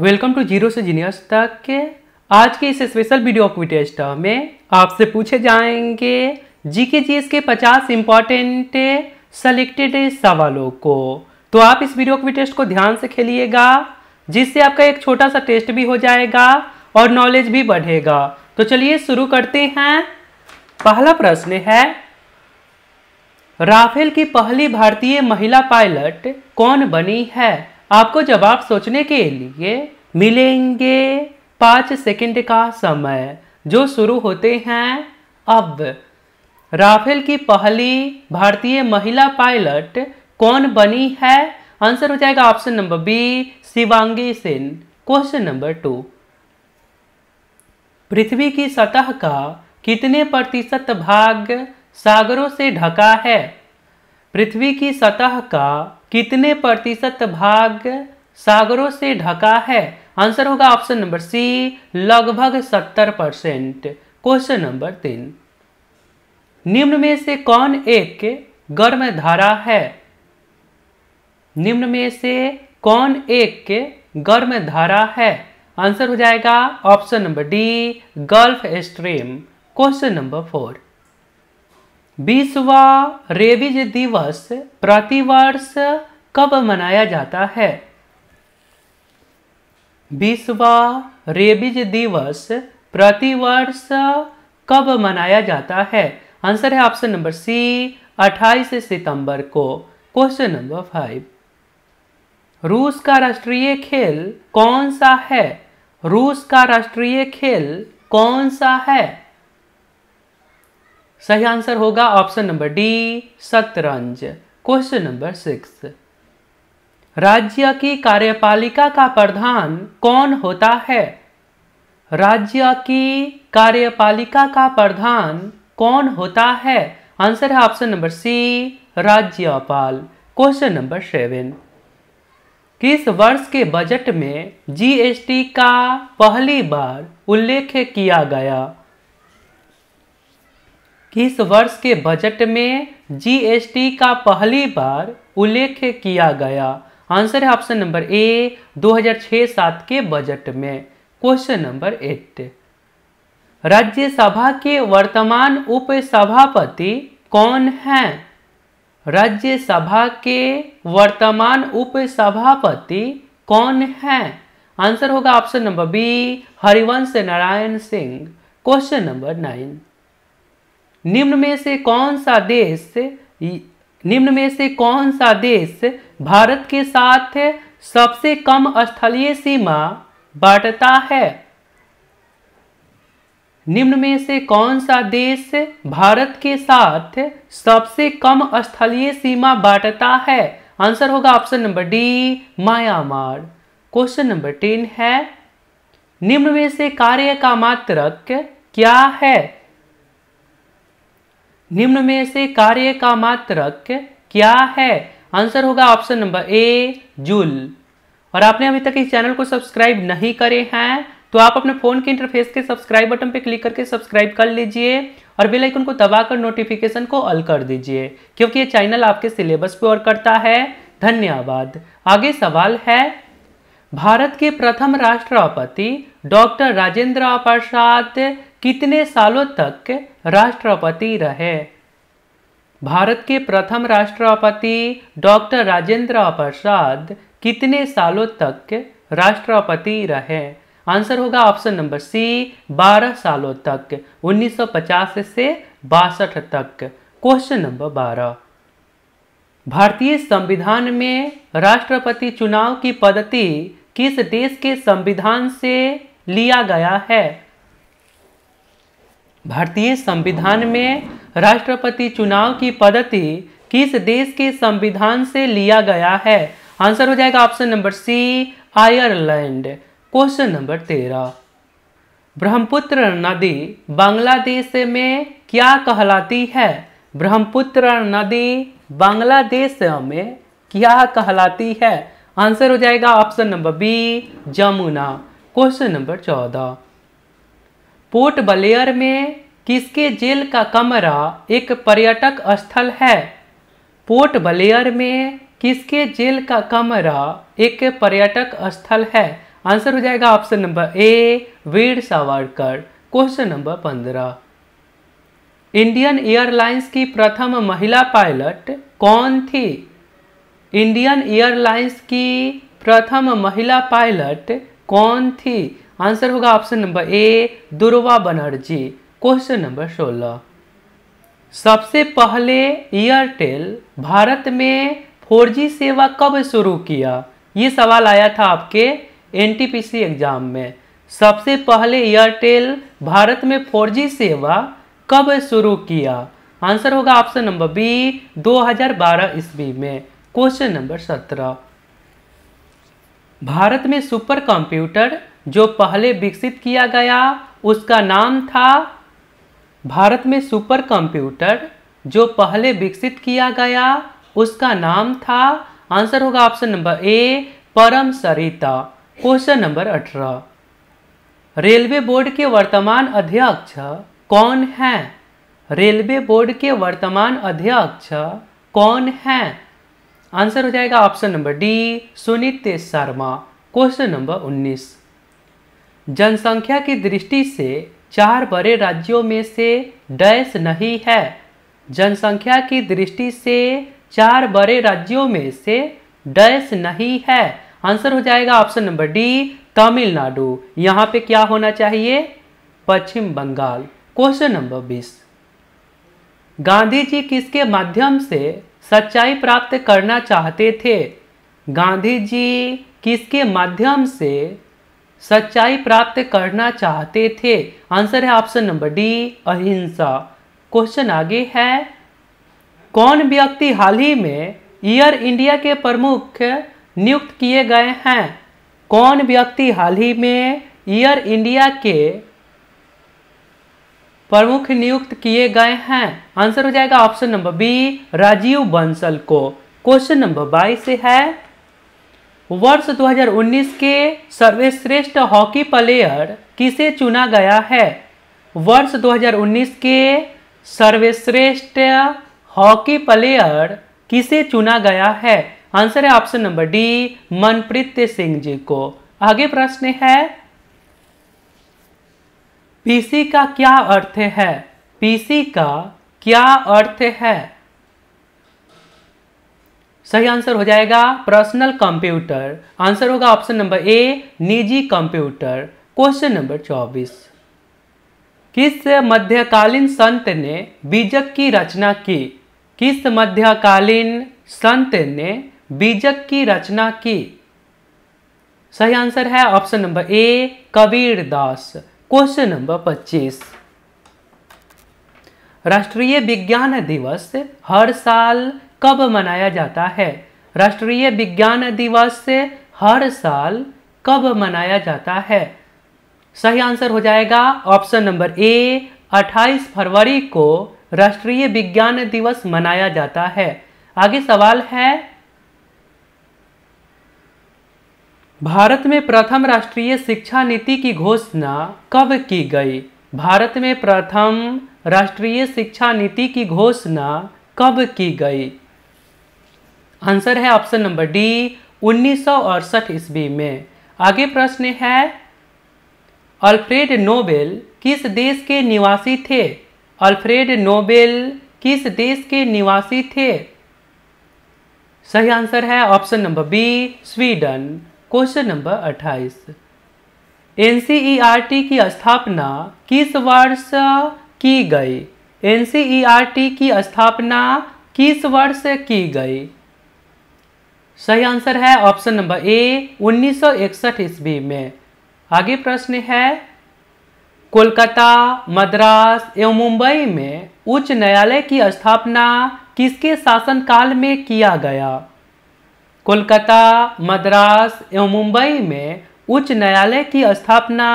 welcome to zero से genius तक के आज के इस स्पेशल वीडियो ऑक्वी टेस्ट में आपसे पूछे जाएंगे जीके जीएस के 50 इंपॉर्टेंट सेलेक्टेड सवालों को तो आप इस वीडियो ऑक्वी टेस्ट को ध्यान से खेलिएगा जिससे आपका एक छोटा सा टेस्ट भी हो जाएगा और नॉलेज भी बढ़ेगा तो चलिए शुरू करते हैं पहला प्रश्न है राफेल की पहली भारतीय महिला पायलट कौन बनी है आपको जवाब सोचने के लिए मिलेंगे पाँच सेकंड का समय जो शुरू होते हैं अब राफेल की पहली भारतीय महिला पायलट कौन बनी है आंसर हो जाएगा option number B Shivangi Sen question number two पृथ्वी की सतह का कितने प्रतिशत भाग सागरों से ढका है पृथ्वी की सतह का कितने प्रतिशत भाग सागरों से ढका है आंसर होगा ऑप्शन नंबर सी लगभग सत्तर परसेंट क्वेश्चन नंबर तीन निम्न में से कौन एक गर्म धारा है निम्न में से कौन एक गर्म धारा है आंसर हो जाएगा option number D gulf stream question number four विश्व रेबीज दिवस प्रतिवर्ष कब मनाया जाता है विश्व रेबीज दिवस प्रतिवर्ष कब मनाया जाता है आंसर है ऑप्शन नंबर सी 28 सितंबर को क्वेश्चन नंबर फाइव रूस का राष्ट्रीय खेल कौन सा है रूस का राष्ट्रीय खेल कौन सा है सही आंसर होगा ऑप्शन नंबर डी शतरंज क्वेश्चन नंबर सिक्स राज्य की कार्यपालिका का प्रधान कौन होता है राज्य की कार्यपालिका का प्रधान कौन होता है आंसर है ऑप्शन नंबर सी राज्यपाल क्वेश्चन नंबर सेवन किस वर्ष के बजट में जीएसटी का पहली बार उल्लेख किया गया इस वर्ष के बजट में जीएसटी का पहली बार उल्लेख किया गया आंसर है ऑप्शन नंबर ए 2006-7 के बजट में क्वेश्चन नंबर एट राज्यसभा के वर्तमान उपसभापति कौन हैं राज्यसभा के वर्तमान उपसभापति कौन हैं आंसर होगा option number B Harivansh Narayan Singh question number nine निम्न में से कौन सा देश निम्न में से कौन सा देश भारत के साथ सबसे कम स्थलीय सीमा बांटता है निम्न में से कौन सा देश भारत के साथ सबसे कम स्थलीय सीमा बांटता है आंसर होगा option number D Myanmar question number ten है निम्न में से कार्य का मात्रक क्या है निम्न में से कार्य का मात्रक क्या है आंसर होगा ऑप्शन नंबर ए जूल और आपने अभी तक इस चैनल को सब्सक्राइब नहीं करे हैं तो आप अपने फोन के इंटरफेस के सब्सक्राइब बटन पर क्लिक करके सब्सक्राइब कर लीजिए और बेल आइकन को दबाकर नोटिफिकेशन को अल कर दीजिए क्योंकि ये चैनल आपके सिलेबस पे और करता है धन्यवाद आगे सवाल है भारत के प्रथम राष्ट्रपति डॉक्टर राजेंद्र प्रसाद कितने सालों तक राष्ट्रपति रहे भारत के प्रथम राष्ट्रपति डॉक्टर राजेंद्र प्रसाद कितने सालों तक राष्ट्रपति रहे आंसर होगा ऑप्शन नंबर सी 12 सालों तक 1950 से बासठ तक क्वेश्चन नंबर 12 भारतीय संविधान में राष्ट्रपति चुनाव की पद्धति किस देश के संविधान से लिया गया है भारतीय संविधान में राष्ट्रपति चुनाव की पद्धति किस देश के संविधान से लिया गया है आंसर हो जाएगा option number C Ireland question number तेरह ब्रह्मपुत्र नदी बांग्लादेश में क्या कहलाती है ब्रह्मपुत्र नदी बांग्लादेश में क्या कहलाती है आंसर हो जाएगा option number B Jamuna question number चौदह पोर्ट बलेयर में किसके जेल का कमरा एक पर्यटक स्थल है पोर्ट बलेयर में किसके जेल का कमरा एक पर्यटक स्थल है आंसर हो जाएगा option number A Veer Savarkar question number पंद्रह इंडियन एयरलाइंस की प्रथम महिला पायलट कौन थी इंडियन एयरलाइंस की प्रथम महिला पायलट कौन थी आंसर होगा ऑप्शन नंबर ए दुर्वा बनर्जी क्वेश्चन नंबर सोलह सबसे पहले एयरटेल भारत में फोर सेवा कब शुरू किया ये सवाल आया था आपके एनटीपीसी एग्जाम में सबसे पहले एयरटेल भारत में फोर सेवा कब शुरू किया आंसर होगा ऑप्शन नंबर बी 2012 ईस्वी में क्वेश्चन नंबर 17 भारत में सुपर कंप्यूटर जो पहले विकसित किया गया उसका नाम था भारत में सुपर कंप्यूटर जो पहले विकसित किया गया उसका नाम था आंसर होगा option number A Param Sarita question number अठारह रेलवे बोर्ड के वर्तमान अध्यक्ष कौन हैं रेलवे बोर्ड के वर्तमान अध्यक्ष कौन हैं आंसर हो जाएगा option number D Sunit Sharma question number 19 जनसंख्या की दृष्टि से चार बड़े राज्यों में से डैश नहीं है जनसंख्या की दृष्टि से चार बड़े राज्यों में से डैश नहीं है आंसर हो जाएगा ऑप्शन नंबर डी तमिलनाडु यहाँ पे क्या होना चाहिए पश्चिम बंगाल क्वेश्चन नंबर बीस गांधी जी किसके माध्यम से सच्चाई प्राप्त करना चाहते थे गांधी जी किसके माध्यम से सच्चाई प्राप्त करना चाहते थे आंसर है option number D ahimsa question आगे है कौन व्यक्ति हाल ही में एयर इंडिया के प्रमुख नियुक्त किए गए हैं कौन व्यक्ति हाल ही में एयर इंडिया के प्रमुख नियुक्त किए गए हैं आंसर हो जाएगा option number B Rajiv Bansal को क्वेश्चन नंबर बाईस है वर्ष 2019 के सर्वश्रेष्ठ हॉकी प्लेयर किसे चुना गया है वर्ष 2019 के सर्वश्रेष्ठ हॉकी प्लेयर किसे चुना गया है आंसर है option number D Manpreet Singh ji को आगे प्रश्न है पीसी का क्या अर्थ है पीसी का क्या अर्थ है सही आंसर हो जाएगा पर्सनल कंप्यूटर आंसर होगा ऑप्शन नंबर ए निजी कंप्यूटर क्वेश्चन नंबर चौबीस किस मध्यकालीन संत ने बीजक की रचना की किस मध्यकालीन संत ने बीजक की रचना की सही आंसर है option number A Kabir Das question number 25 राष्ट्रीय विज्ञान दिवस हर साल कब मनाया जाता है राष्ट्रीय विज्ञान दिवस हर साल कब मनाया जाता है सही आंसर हो जाएगा ऑप्शन नंबर ए 28 फरवरी को राष्ट्रीय विज्ञान दिवस मनाया जाता है आगे सवाल है भारत में प्रथम राष्ट्रीय शिक्षा नीति की घोषणा कब की गई भारत में प्रथम राष्ट्रीय शिक्षा नीति की घोषणा कब की गई आंसर है ऑप्शन नंबर डी उन्नीस सौ ईस्वी में आगे प्रश्न है अल्फ्रेड नोबेल किस देश के निवासी थे अल्फ्रेड नोबेल किस देश के निवासी थे सही आंसर है option number B Sweden question number 28 N की स्थापना किस वर्ष की गई एन की स्थापना किस वर्ष की गई सही आंसर है ऑप्शन नंबर ए उन्नीस ईस्वी में आगे प्रश्न है कोलकाता मद्रास एवं मुंबई में उच्च न्यायालय की स्थापना किसके शासनकाल में किया गया कोलकाता मद्रास एवं मुंबई में उच्च न्यायालय की स्थापना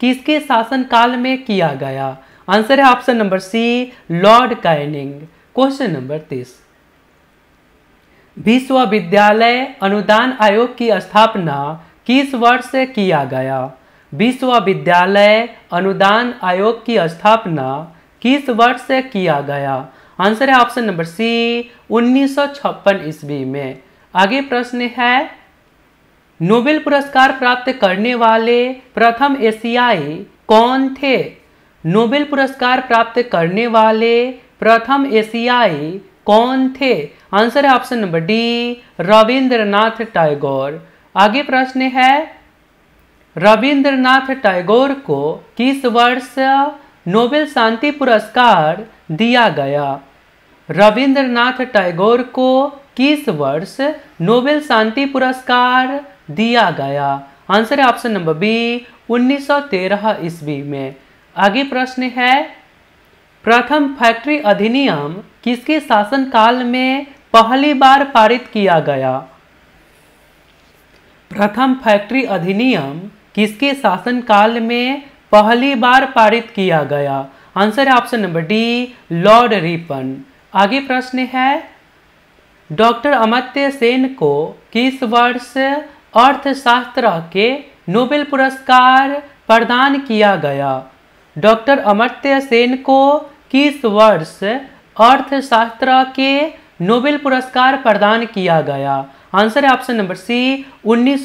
किसके शासनकाल में किया गया आंसर है option number C Lord Canning question number तीस विश्वविद्यालय अनुदान आयोग की स्थापना किस वर्ष से किया गया विश्वविद्यालय अनुदान आयोग की स्थापना किस वर्ष से किया गया आंसर है ऑप्शन नंबर सी उन्नीस ईस्वी में आगे प्रश्न है नोबेल पुरस्कार प्राप्त करने वाले प्रथम एशियाई कौन थे नोबेल पुरस्कार प्राप्त करने वाले प्रथम एशियाई कौन थे आंसर है option number D Rabindranath Tagore आगे प्रश्न है रविंद्रनाथ टैगोर को किस वर्ष नोबेल शांति पुरस्कार दिया गया रविंद्रनाथ टैगोर को किस वर्ष नोबेल शांति पुरस्कार दिया गया आंसर है ऑप्शन नंबर बी 1913 ईस्वी में आगे प्रश्न है प्रथम फैक्ट्री अधिनियम किसके शासनकाल में पहली बार पारित किया गया प्रथम फैक्ट्री अधिनियम किसके शासनकाल में पहली बार पारित किया गया आंसर है option number D Lord Ripon आगे प्रश्न है डॉक्टर अमत्य सेन को किस वर्ष अर्थशास्त्र के नोबेल पुरस्कार प्रदान किया गया डॉक्टर अमर्त्य सेन को किस वर्ष अर्थशास्त्र के नोबेल पुरस्कार प्रदान किया गया आंसर है ऑप्शन नंबर सी उन्नीस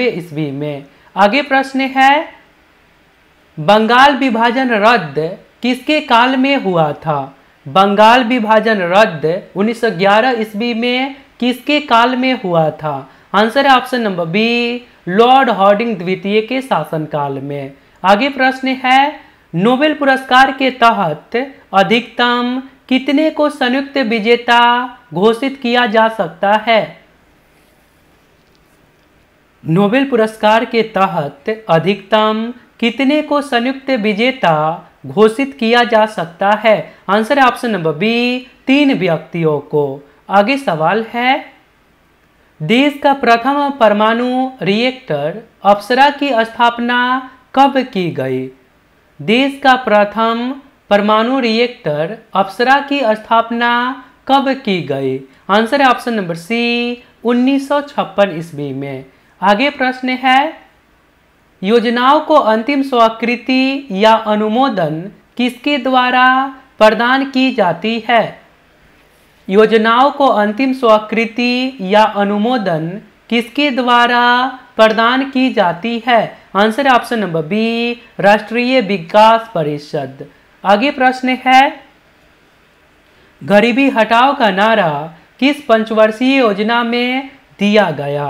ईस्वी में आगे प्रश्न है बंगाल विभाजन रद्द किसके काल में हुआ था बंगाल विभाजन रद्द 1911 ईस्वी में किसके काल में हुआ था आंसर है option number B Lord Hardinge द्वितीय के शासनकाल में आगे प्रश्न है नोबेल पुरस्कार के तहत अधिकतम कितने को संयुक्त विजेता घोषित किया जा सकता है नोबेल पुरस्कार के तहत अधिकतम कितने को संयुक्त विजेता घोषित किया जा सकता है आंसर है ऑप्शन नंबर बी तीन व्यक्तियों को आगे सवाल है देश का प्रथम परमाणु रिएक्टर अप्सरा की स्थापना कब की गई देश का प्रथम परमाणु रिएक्टर अप्सरा की स्थापना कब की गई आंसर है ऑप्शन नंबर सी 1956 ईस्वी में आगे प्रश्न है योजनाओं को अंतिम स्वीकृति या अनुमोदन किसके द्वारा प्रदान की जाती है योजनाओं को अंतिम स्वीकृति या अनुमोदन किसके द्वारा प्रदान की जाती है आंसर ऑप्शन नंबर बी राष्ट्रीय विकास परिषद आगे प्रश्न है गरीबी हटाओ का नारा किस पंचवर्षीय योजना में दिया गया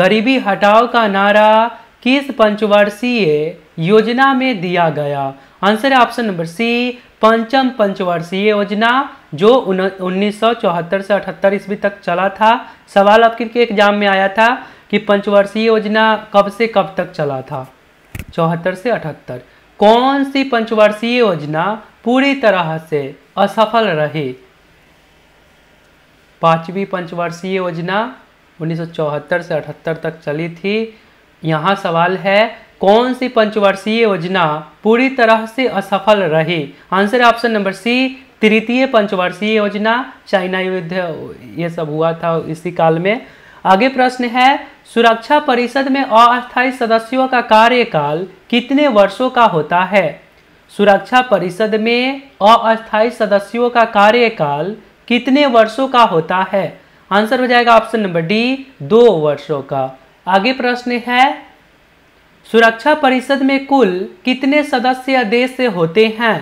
गरीबी हटाओ का नारा किस पंचवर्षीय योजना में दिया गया आंसर है ऑप्शन नंबर सी पंचम पंचवर्षीय योजना जो उन्नीस सौ चौहत्तर से अठहत्तर ईस्वी तक चला था सवाल आपके एग्जाम में आया था कि पंचवर्षीय योजना कब से कब तक चला था चौहत्तर से अठहत्तर कौन सी पंचवर्षीय योजना पूरी तरह से असफल रही पांचवी पंचवर्षीय योजना 1974 से 78 तक चली थी यहाँ सवाल है कौन सी पंचवर्षीय योजना पूरी तरह से असफल रही आंसर है ऑप्शन नंबर सी तृतीय पंचवर्षीय योजना चाइना युद्ध ये सब हुआ था इसी काल में आगे प्रश्न है सुरक्षा परिषद में अस्थायी सदस्यों का कार्यकाल कितने वर्षों का होता है सुरक्षा परिषद में अस्थायी सदस्यों का कार्यकाल कितने वर्षों का होता है आंसर हो जाएगा ऑप्शन नंबर डी दो वर्षों का आगे प्रश्न है सुरक्षा परिषद में कुल कितने सदस्य देश से होते हैं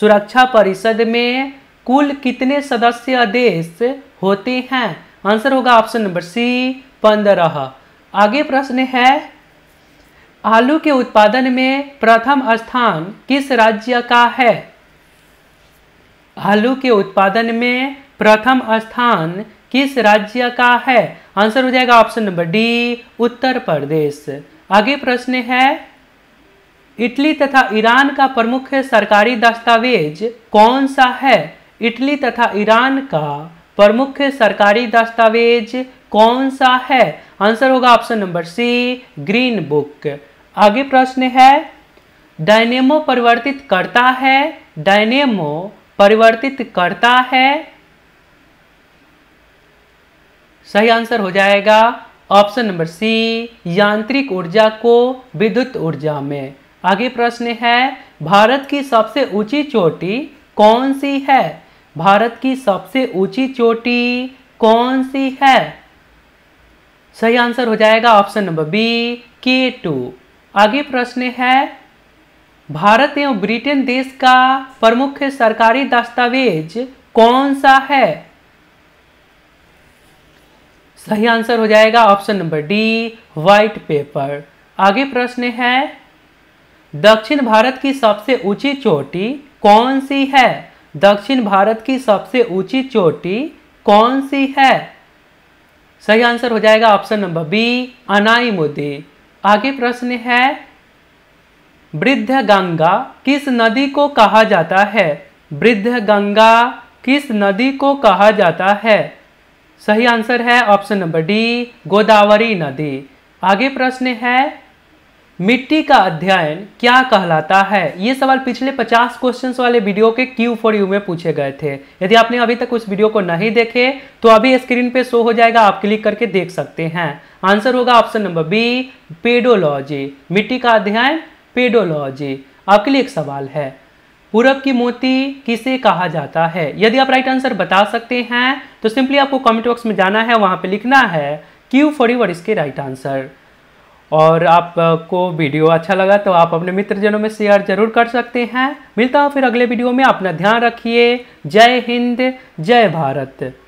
सुरक्षा परिषद में कुल कितने सदस्य देश होते हैं आंसर होगा ऑप्शन नंबर सी पंद्रह आगे प्रश्न है आलू के उत्पादन में प्रथम स्थान किस राज्य का है आलू के उत्पादन में प्रथम स्थान किस राज्य का है आंसर हो जाएगा option number D Uttar Pradesh आगे प्रश्न है इटली तथा ईरान का प्रमुख सरकारी दस्तावेज कौन सा है इटली तथा ईरान का प्रमुख सरकारी दस्तावेज कौन सा है आंसर होगा option number C green book आगे प्रश्न है डायनेमो परिवर्तित करता है डायनेमो परिवर्तित करता है सही आंसर हो जाएगा ऑप्शन नंबर सी यांत्रिक ऊर्जा को विद्युत ऊर्जा में आगे प्रश्न है भारत की सबसे ऊंची चोटी कौन सी है भारत की सबसे ऊंची चोटी कौन सी है सही आंसर हो जाएगा option number B K two आगे प्रश्न है भारत एवं ब्रिटेन देश का प्रमुख सरकारी दस्तावेज कौन सा है सही आंसर हो जाएगा option number D white paper आगे प्रश्न है दक्षिण भारत की सबसे ऊंची चोटी कौन सी है दक्षिण भारत की सबसे ऊंची चोटी कौन सी है सही आंसर हो जाएगा ऑप्शन नंबर बी अनाई मोदी आगे प्रश्न है वृद्ध गंगा किस नदी को कहा जाता है वृद्ध गंगा किस नदी को कहा जाता है सही आंसर है ऑप्शन नंबर डी गोदावरी नदी आगे प्रश्न है मिट्टी का अध्ययन क्या कहलाता है ये सवाल पिछले 50 क्वेश्चंस वाले वीडियो के क्यू फॉर यू में पूछे गए थे यदि आपने अभी तक उस वीडियो को नहीं देखे तो अभी स्क्रीन पे शो हो जाएगा आप क्लिक करके देख सकते हैं आंसर होगा ऑप्शन नंबर बी पेडोलॉजी मिट्टी का अध्ययन पेडोलॉजी आपके लिए एक सवाल है पूरब की मोती किसे कहा जाता है यदि आप राइट आंसर बता सकते हैं तो सिंपली आपको कमेंट बॉक्स में जाना है वहां पर लिखना है क्यू फॉर और इसके राइट आंसर और आपको वीडियो अच्छा लगा तो आप अपने मित्रजनों में शेयर जरूर कर सकते हैं मिलता हूँ फिर अगले वीडियो में अपना ध्यान रखिए जय हिंद जय भारत